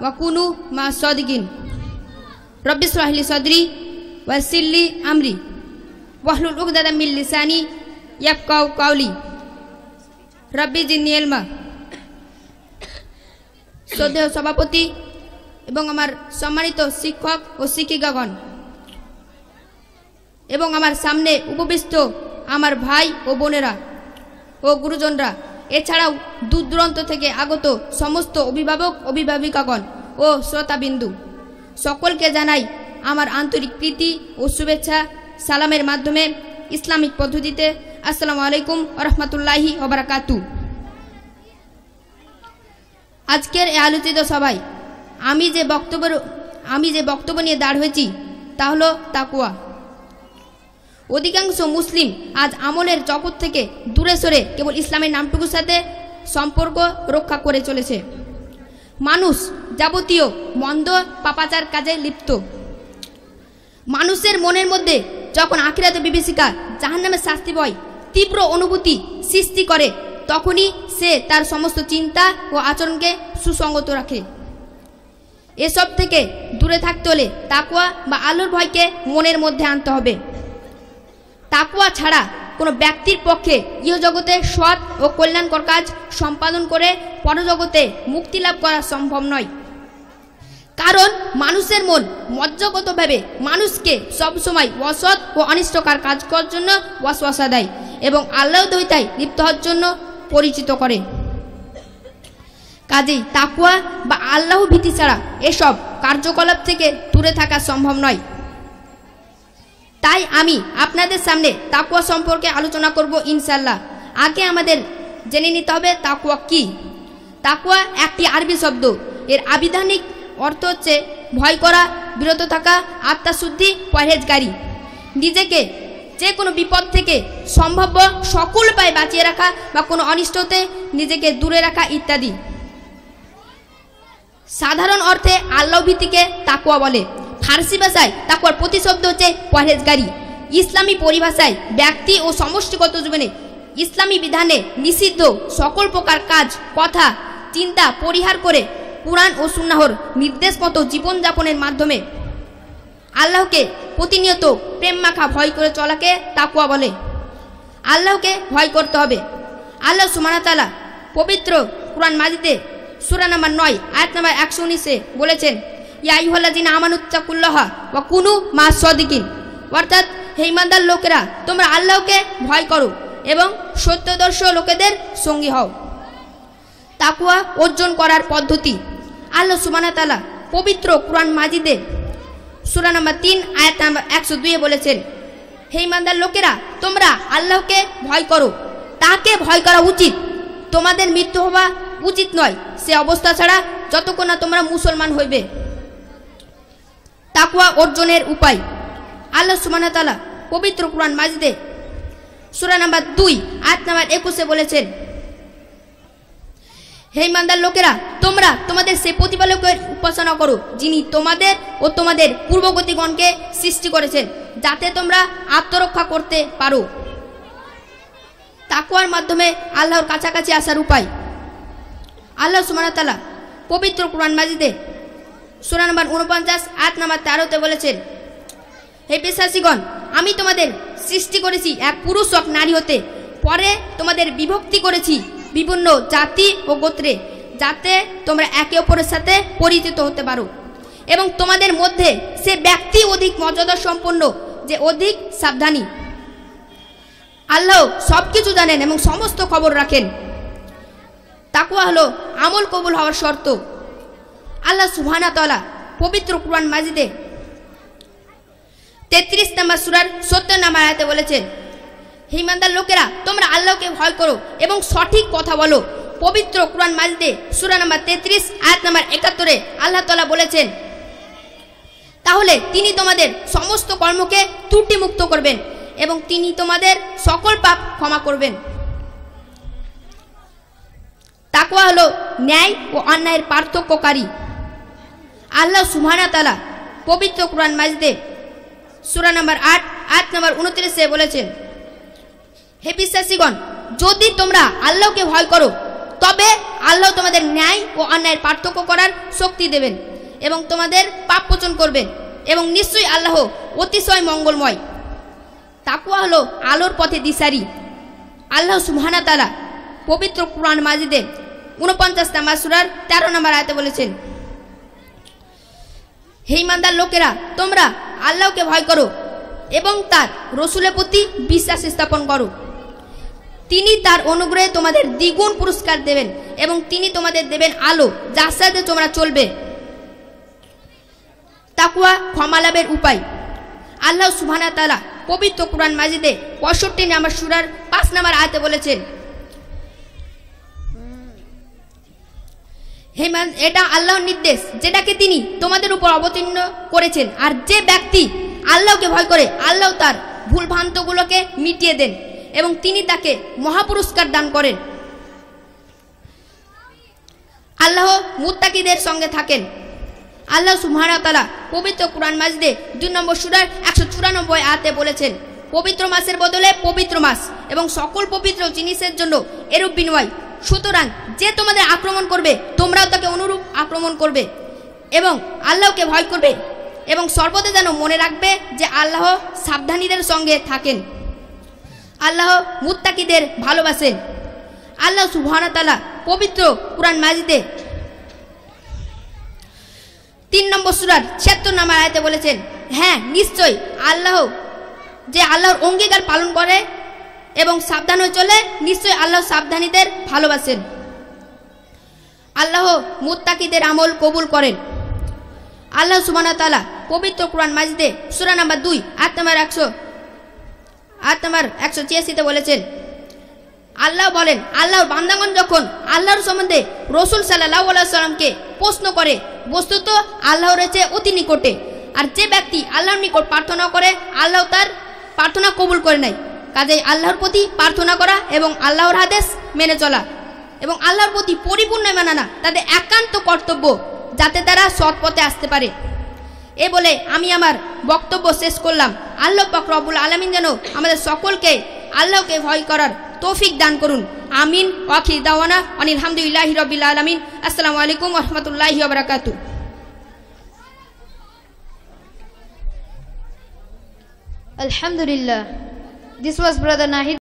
ওয়াকুনু মা সদগিন রব্বিস রাহলি সদরি ওয়াসিল্লি আমরি ওয়াহলুল উকদাদা সানি লিসানি কাউ কাউলি রব্বি জিন্নি এলমা সভাপতি এবং আমার সম্মানিত শিক্ষক ও শিক্ষিকাগণ এবং আমার সামনে উপবিষ্ট আমার ভাই ও বোনেরা ও গুরুজনরা এছাড়াও দূর দূরান্ত থেকে আগত সমস্ত অভিভাবক অভিভাবিকাগণ ও শ্রোতাবিন্দু সকলকে জানাই আমার আন্তরিক প্রীতি ও শুভেচ্ছা সালামের মাধ্যমে ইসলামিক পদ্ধতিতে আসসালামু আলাইকুম রহমতুল্লাহি ওবরাকাতু আজকের এ আলোচিত সবাই আমি যে বক্তব্য আমি যে বক্তব্য নিয়ে দাঁড় হয়েছি তা হলো তাকুয়া অধিকাংশ মুসলিম আজ আমলের জগৎ থেকে দূরে সরে কেবল ইসলামের নামটুকুর সাথে সম্পর্ক রক্ষা করে চলেছে মানুষ যাবতীয় মন্দ পাপাচার কাজে লিপ্ত মানুষের মনের মধ্যে যখন আখিরাত বিভীষিকা জাহান নামের শাস্তি বয় তীব্র অনুভূতি সৃষ্টি করে তখনই সে তার সমস্ত চিন্তা ও আচরণকে সুসঙ্গত রাখে এসব থেকে দূরে থাকতে হলে তাকুয়া বা আলোর ভয়কে মনের মধ্যে আনতে হবে তাকুয়া ছাড়া কোনো ব্যক্তির পক্ষে ইহজগতে সৎ ও কল্যাণকর কাজ সম্পাদন করে পরজগতে মুক্তি লাভ করা সম্ভব নয় কারণ মানুষের মন মজ্জগতভাবে মানুষকে সবসময় অসৎ ও অনিষ্টকার কাজ করার জন্য ওয়াসওয়াসা দেয় এবং আল্লাহ দৈতায় লিপ্ত হওয়ার জন্য পরিচিত করে কাজেই তাকুয়া বা আল্লাহ ভীতি ছাড়া এসব কার্যকলাপ থেকে দূরে থাকা সম্ভব নয় তাই আমি আপনাদের সামনে তাকুয়া সম্পর্কে আলোচনা করব ইনশাল্লাহ আগে আমাদের জেনে নিতে হবে তাকুয়া কি তাকুয়া একটি আরবি শব্দ এর আবিধানিক অর্থ হচ্ছে ভয় করা বিরত থাকা আত্মাশুদ্ধি পরহেজগারি নিজেকে যে কোনো বিপদ থেকে সম্ভাব্য সকল উপায় বাঁচিয়ে রাখা বা কোনো অনিষ্টতে নিজেকে দূরে রাখা ইত্যাদি সাধারণ অর্থে আল্লাহভিত্তিকে তাকুয়া বলে ফার্সি ভাষায় তাকুয়ার প্রতিশব্দ হচ্ছে পরহেজগারি ইসলামী পরিভাষায় ব্যক্তি ও সমষ্টিগত জীবনে ইসলামী বিধানে নিষিদ্ধ সকল প্রকার কাজ কথা চিন্তা পরিহার করে কোরআন ও সুন্নাহর নির্দেশ মতো জীবনযাপনের মাধ্যমে আল্লাহকে প্রতিনিয়ত প্রেম মাখা ভয় করে চলাকে তাকুয়া বলে আল্লাহকে ভয় করতে হবে আল্লাহ সুমানাতালা পবিত্র কোরআন মাজিতে সুরা নাম্বার নয় আয়াত নাম্বার একশো উনিশে বলেছেন ইয়াইহলাদিন আমানুত্তাকুল্লাহ বা কুনু মা সদিকিন অর্থাৎ হে লোকেরা তোমরা আল্লাহকে ভয় করো এবং সত্যদর্শ লোকেদের সঙ্গী হও তাকুয়া অর্জন করার পদ্ধতি আল্লাহ সুবানাতালা পবিত্র কুরআন মাজিদে সুরা নাম্বার তিন আয়াত নাম্বার একশো দুইয়ে বলেছেন হে লোকেরা তোমরা আল্লাহকে ভয় করো তাকে ভয় করা উচিত তোমাদের মৃত্যু হওয়া উচিত নয় সে অবস্থা ছাড়া যতক্ষণ না তোমরা মুসলমান হইবে তাকুয়া অর্জনের উপায় আল্লাহ সুমানতালা পবিত্র কোরআন মাজিদে সুরা নাম্বার দুই আট নাম্বার একুশে বলেছেন হে ইমানদার লোকেরা তোমরা তোমাদের সেই প্রতিপালকের উপাসনা করো যিনি তোমাদের ও তোমাদের পূর্বগতিগণকে সৃষ্টি করেছেন যাতে তোমরা আত্মরক্ষা করতে পারো তাকুয়ার মাধ্যমে আল্লাহর কাছাকাছি আসার উপায় আল্লাহ সুমানতালা পবিত্র কোরআন মাজিদে সোরা নম্বর উনপঞ্চাশ আট নম্বর তেরোতে বলেছেন হে বিশ্বাসীগণ আমি তোমাদের সৃষ্টি করেছি এক পুরুষ ও নারী হতে পরে তোমাদের বিভক্তি করেছি বিভিন্ন জাতি ও গোত্রে যাতে তোমরা একে অপরের সাথে পরিচিত হতে পারো এবং তোমাদের মধ্যে সে ব্যক্তি অধিক মর্যাদা সম্পন্ন যে অধিক সাবধানী আল্লাহ সব কিছু জানেন এবং সমস্ত খবর রাখেন তাকুয়া হলো আমল কবুল হওয়ার শর্ত আল্লাহ সুহানা তলা পবিত্র কুরআন মাজিদে তেত্রিশ নম্বর সুরার সত্তর নম্বর আয়াতে বলেছেন হিমানদার লোকেরা তোমরা আল্লাহকে ভয় করো এবং সঠিক কথা বলো পবিত্র কুরআন মাজিদে সুরা নম্বর তেত্রিশ আয়াত নম্বর একাত্তরে আল্লাহ তালা বলেছেন তাহলে তিনি তোমাদের সমস্ত কর্মকে ত্রুটিমুক্ত করবেন এবং তিনি তোমাদের সকল পাপ ক্ষমা করবেন তাকুয়া হলো ন্যায় ও অন্যায়ের পার্থক্যকারী আল্লাহ সুহানা তালা পবিত্র কোরআন মাজিদে সুরা নাম্বার আট আট নাম্বার উনত্রিশে বলেছেন হে বিশ্বাসীগণ যদি তোমরা আল্লাহকে ভয় করো তবে আল্লাহ তোমাদের ন্যায় ও অন্যায়ের পার্থক্য করার শক্তি দেবেন এবং তোমাদের পাপ পোচন করবেন এবং নিশ্চয়ই আল্লাহ অতিশয় মঙ্গলময় তাকুয়া হলো আলোর পথে দিশারি আল্লাহ সুহানা তালা পবিত্র কোরআন মাজিদে ঊনপঞ্চাশ নাম্বার সুরার তেরো নাম্বার আয়তে বলেছেন হে ইমানদার লোকেরা তোমরা আল্লাহকে ভয় করো এবং তার রসুলের প্রতি বিশ্বাস স্থাপন করো তিনি তার অনুগ্রহে তোমাদের দ্বিগুণ পুরস্কার দেবেন এবং তিনি তোমাদের দেবেন আলো যার সাথে তোমরা চলবে তাকুয়া ক্ষমালাভের উপায় আল্লাহ সুবাহ তালা পবিত্র কোরআন মাজিদে পঁয়ষট্টি নম্বর সুরার পাঁচ নাম্বার আয়তে বলেছেন হেমান এটা আল্লাহর নির্দেশ যেটাকে তিনি তোমাদের উপর অবতীর্ণ করেছেন আর যে ব্যক্তি আল্লাহকে ভয় করে আল্লাহ তার ভুলভ্রান্তগুলোকে মিটিয়ে দেন এবং তিনি তাকে মহাপুরস্কার দান করেন আল্লাহ মুত্তাকিদের সঙ্গে থাকেন আল্লাহ তালা পবিত্র কোরআন মাসদে দুই নম্বর সুরার একশো চুরানব্বই আতে বলেছেন পবিত্র মাসের বদলে পবিত্র মাস এবং সকল পবিত্র জিনিসের জন্য এরূপ বিনিময় সুতরাং যে তোমাদের আক্রমণ করবে তোমরাও তাকে অনুরূপ আক্রমণ করবে এবং আল্লাহকে ভয় করবে এবং সর্বদা যেন মনে রাখবে যে আল্লাহ সাবধানীদের সঙ্গে থাকেন আল্লাহ মুত্তাকিদের ভালোবাসেন আল্লাহ সুবহানতালা পবিত্র কুরআন মাজিদে তিন নম্বর সুরার ছিয়াত্তর নামার আয়তে বলেছেন হ্যাঁ নিশ্চয় আল্লাহ যে আল্লাহর অঙ্গীকার পালন করে এবং সাবধান হয়ে চলে নিশ্চয় আল্লাহ সাবধানীদের ভালোবাসেন আল্লাহ মুত্তাকিদের আমল কবুল করেন আল্লাহ সুবানতালা পবিত্র কোরআন মাজিদে সুরা নাম্বার দুই আত্মার একশো আত্মার একশো ছিয়াশিতে বলেছেন আল্লাহ বলেন আল্লাহর বান্দাগন যখন আল্লাহর সম্বন্ধে রসুল সাল্লাহ সাল্লামকে প্রশ্ন করে বস্তুত আল্লাহ রয়েছে অতি নিকটে আর যে ব্যক্তি আল্লাহর নিকট প্রার্থনা করে আল্লাহ তার প্রার্থনা কবুল করে নেয় কাজেই আল্লাহর প্রতি প্রার্থনা করা এবং আল্লাহর আদেশ মেনে চলা এবং আল্লাহর প্রতি পরিপূর্ণ মানানা তাদের একান্ত কর্তব্য যাতে তারা সৎ পথে আসতে পারে এ বলে আমি আমার বক্তব্য শেষ করলাম আল্লাহ পাক রবুল আলমিন যেন আমাদের সকলকে আল্লাহকে ভয় করার তৌফিক দান করুন আমিন ওয়াখির দাওয়ানা আনিলহামদুলিল্লাহ রবিল আলমিন আসসালামু আলাইকুম রহমতুল্লাহি বারাকাতু আলহামদুলিল্লাহ This was Brother Nahid.